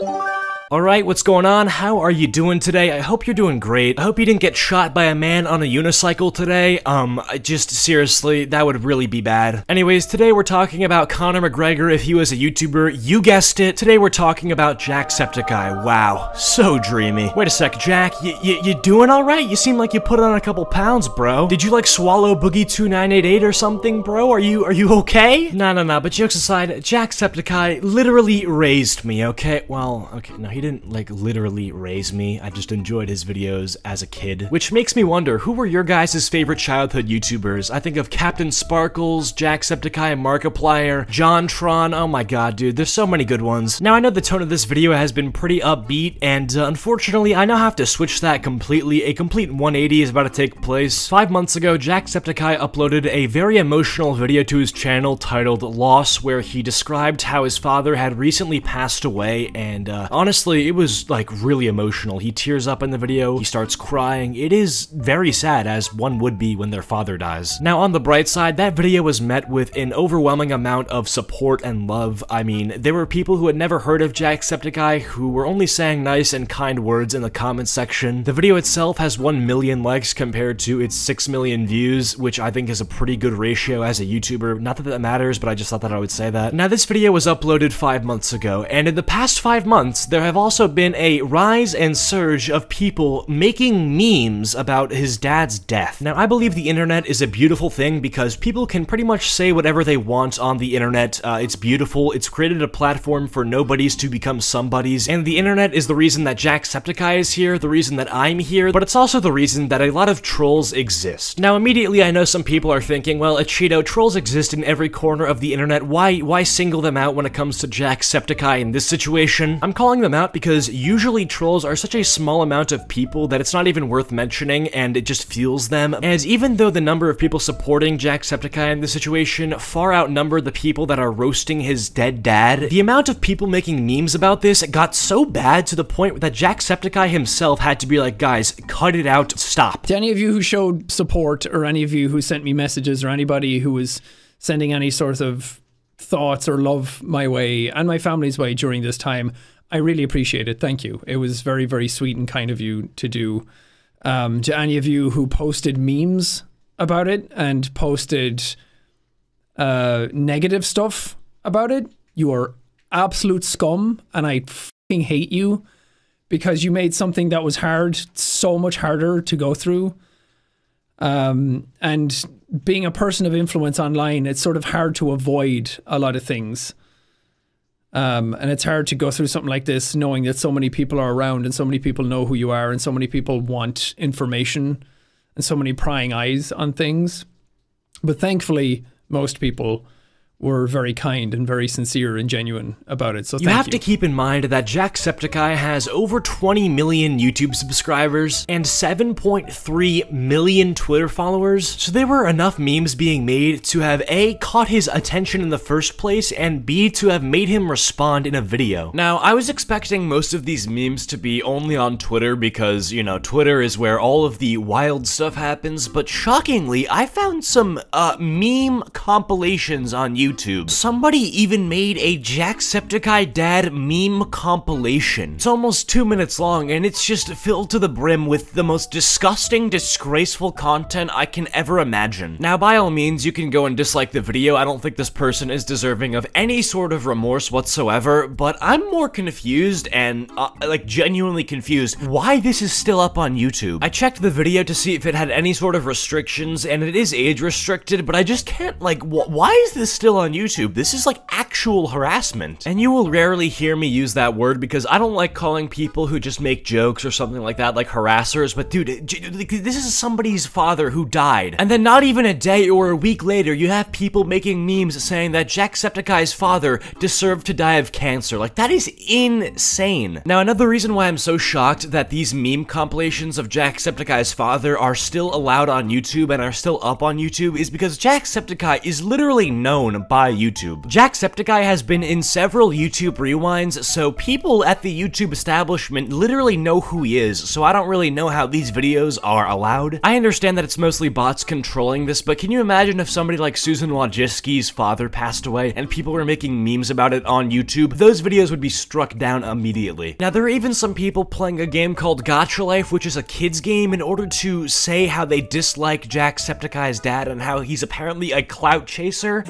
Bye. Alright, what's going on? How are you doing today? I hope you're doing great. I hope you didn't get shot by a man on a unicycle today. Um, just seriously, that would really be bad. Anyways, today we're talking about Conor McGregor if he was a YouTuber. You guessed it. Today we're talking about Jacksepticeye. Wow, so dreamy. Wait a sec, Jack, you doing alright? You seem like you put on a couple pounds, bro. Did you like swallow Boogie 2988 or something, bro? Are you, are you okay? Nah, nah, nah. but jokes aside, Jacksepticeye literally raised me, okay? Well, okay, no, he didn't like literally raise me. I just enjoyed his videos as a kid. Which makes me wonder, who were your guys' favorite childhood YouTubers? I think of Captain Sparkles, Jacksepticeye, and Markiplier, John Oh my god, dude, there's so many good ones. Now, I know the tone of this video has been pretty upbeat, and uh, unfortunately, I now have to switch that completely. A complete 180 is about to take place. Five months ago, Jacksepticeye uploaded a very emotional video to his channel titled Loss, where he described how his father had recently passed away, and uh, honestly, honestly, it was like really emotional. He tears up in the video, he starts crying. It is very sad, as one would be when their father dies. Now, on the bright side, that video was met with an overwhelming amount of support and love. I mean, there were people who had never heard of Jacksepticeye who were only saying nice and kind words in the comments section. The video itself has 1 million likes compared to its 6 million views, which I think is a pretty good ratio as a YouTuber. Not that that matters, but I just thought that I would say that. Now, this video was uploaded 5 months ago, and in the past 5 months, there have also been a rise and surge of people making memes about his dad's death. Now, I believe the internet is a beautiful thing because people can pretty much say whatever they want on the internet. Uh, it's beautiful, it's created a platform for nobodies to become somebodies, and the internet is the reason that Jacksepticeye is here, the reason that I'm here, but it's also the reason that a lot of trolls exist. Now, immediately I know some people are thinking, well, cheeto. trolls exist in every corner of the internet, why, why single them out when it comes to Jacksepticeye in this situation? I'm calling them out because usually trolls are such a small amount of people that it's not even worth mentioning and it just fuels them, And even though the number of people supporting Jacksepticeye in this situation far outnumber the people that are roasting his dead dad, the amount of people making memes about this got so bad to the point that Jacksepticeye himself had to be like, guys, cut it out, stop. To any of you who showed support or any of you who sent me messages or anybody who was sending any sort of thoughts or love my way and my family's way during this time. I really appreciate it. Thank you. It was very, very sweet and kind of you to do. Um, to any of you who posted memes about it and posted uh, negative stuff about it, you are absolute scum, and I fucking hate you because you made something that was hard so much harder to go through. Um, and being a person of influence online, it's sort of hard to avoid a lot of things. Um, and it's hard to go through something like this knowing that so many people are around and so many people know who you are and so many people want information and so many prying eyes on things. But thankfully, most people were very kind and very sincere and genuine about it. So you have you. to keep in mind that Jacksepticeye has over 20 million YouTube subscribers and 7.3 million Twitter followers, so there were enough memes being made to have A caught his attention in the first place and B to have made him respond in a video. Now, I was expecting most of these memes to be only on Twitter because, you know, Twitter is where all of the wild stuff happens, but shockingly, I found some uh, meme compilations on YouTube YouTube. Somebody even made a Jacksepticeye Dad meme compilation. It's almost two minutes long, and it's just filled to the brim with the most disgusting, disgraceful content I can ever imagine. Now, by all means, you can go and dislike the video. I don't think this person is deserving of any sort of remorse whatsoever, but I'm more confused and, uh, like, genuinely confused why this is still up on YouTube. I checked the video to see if it had any sort of restrictions, and it is age restricted, but I just can't, like, wh why is this still on YouTube, this is like actual harassment. And you will rarely hear me use that word because I don't like calling people who just make jokes or something like that like harassers, but dude, this is somebody's father who died. And then not even a day or a week later, you have people making memes saying that Jacksepticeye's father deserved to die of cancer. Like, that is insane. Now, another reason why I'm so shocked that these meme compilations of Jacksepticeye's father are still allowed on YouTube and are still up on YouTube is because Jacksepticeye is literally known by YouTube. Jacksepticeye has been in several YouTube rewinds, so people at the YouTube establishment literally know who he is, so I don't really know how these videos are allowed. I understand that it's mostly bots controlling this, but can you imagine if somebody like Susan Wojcicki's father passed away and people were making memes about it on YouTube? Those videos would be struck down immediately. Now, there are even some people playing a game called Gotcha Life, which is a kid's game, in order to say how they dislike Jacksepticeye's dad and how he's apparently a clout chaser.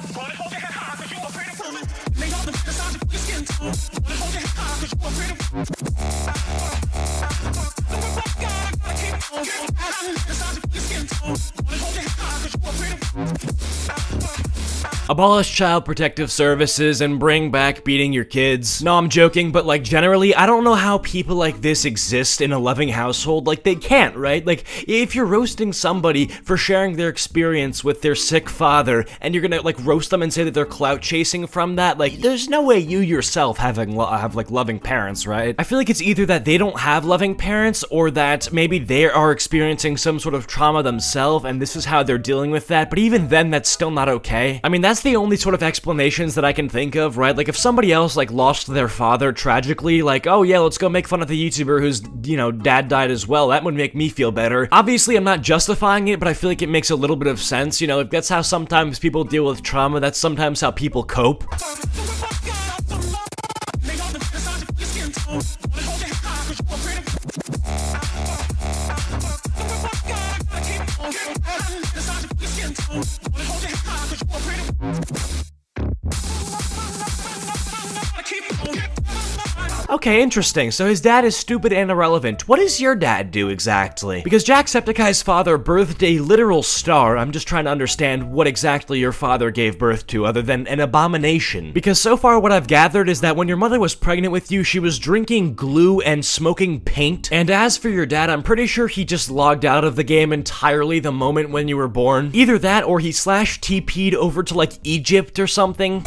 We're free Abolish child protective services and bring back beating your kids. No, I'm joking, but like generally, I don't know how people like this exist in a loving household. Like they can't, right? Like if you're roasting somebody for sharing their experience with their sick father and you're gonna like roast them and say that they're clout chasing from that, like there's no way you yourself having have like loving parents, right? I feel like it's either that they don't have loving parents or that maybe they are experiencing some sort of trauma themselves and this is how they're dealing with that, but even then that's still not okay. I mean, that's the the only sort of explanations that I can think of, right? Like, if somebody else, like, lost their father tragically, like, oh yeah, let's go make fun of the YouTuber whose, you know, dad died as well, that would make me feel better. Obviously, I'm not justifying it, but I feel like it makes a little bit of sense, you know, if that's how sometimes people deal with trauma, that's sometimes how people cope. Okay, interesting. So his dad is stupid and irrelevant. What does your dad do exactly? Because Jacksepticeye's father birthed a literal star, I'm just trying to understand what exactly your father gave birth to other than an abomination. Because so far what I've gathered is that when your mother was pregnant with you, she was drinking glue and smoking paint. And as for your dad, I'm pretty sure he just logged out of the game entirely the moment when you were born. Either that or he slash TP'd over to like Egypt or something.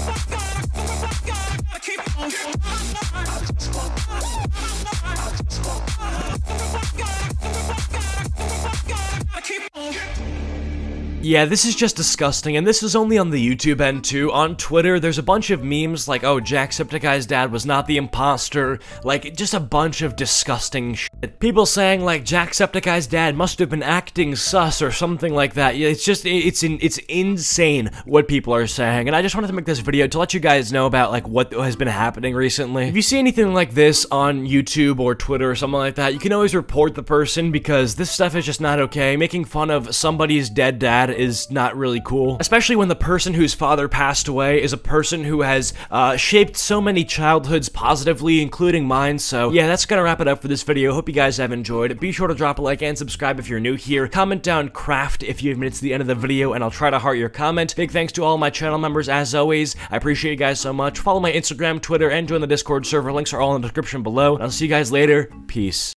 Yeah, this is just disgusting, and this is only on the YouTube end too. On Twitter, there's a bunch of memes like, oh, Jacksepticeye's dad was not the imposter, like, just a bunch of disgusting shit. People saying, like, Jacksepticeye's dad must have been acting sus or something like that. Yeah, it's just, it's in, it's insane what people are saying, and I just wanted to make this video to let you guys know about, like, what has been happening recently. If you see anything like this on YouTube or Twitter or something like that, you can always report the person because this stuff is just not okay. Making fun of somebody's dead dad is not really cool, especially when the person whose father passed away is a person who has uh, shaped so many childhoods positively, including mine. So yeah, that's gonna wrap it up for this video. Hope you guys have enjoyed. Be sure to drop a like and subscribe if you're new here. Comment down craft if you've made it to the end of the video, and I'll try to heart your comment. Big thanks to all my channel members as always. I appreciate you guys so much. Follow my Instagram, Twitter, and join the Discord server. Links are all in the description below. I'll see you guys later. Peace.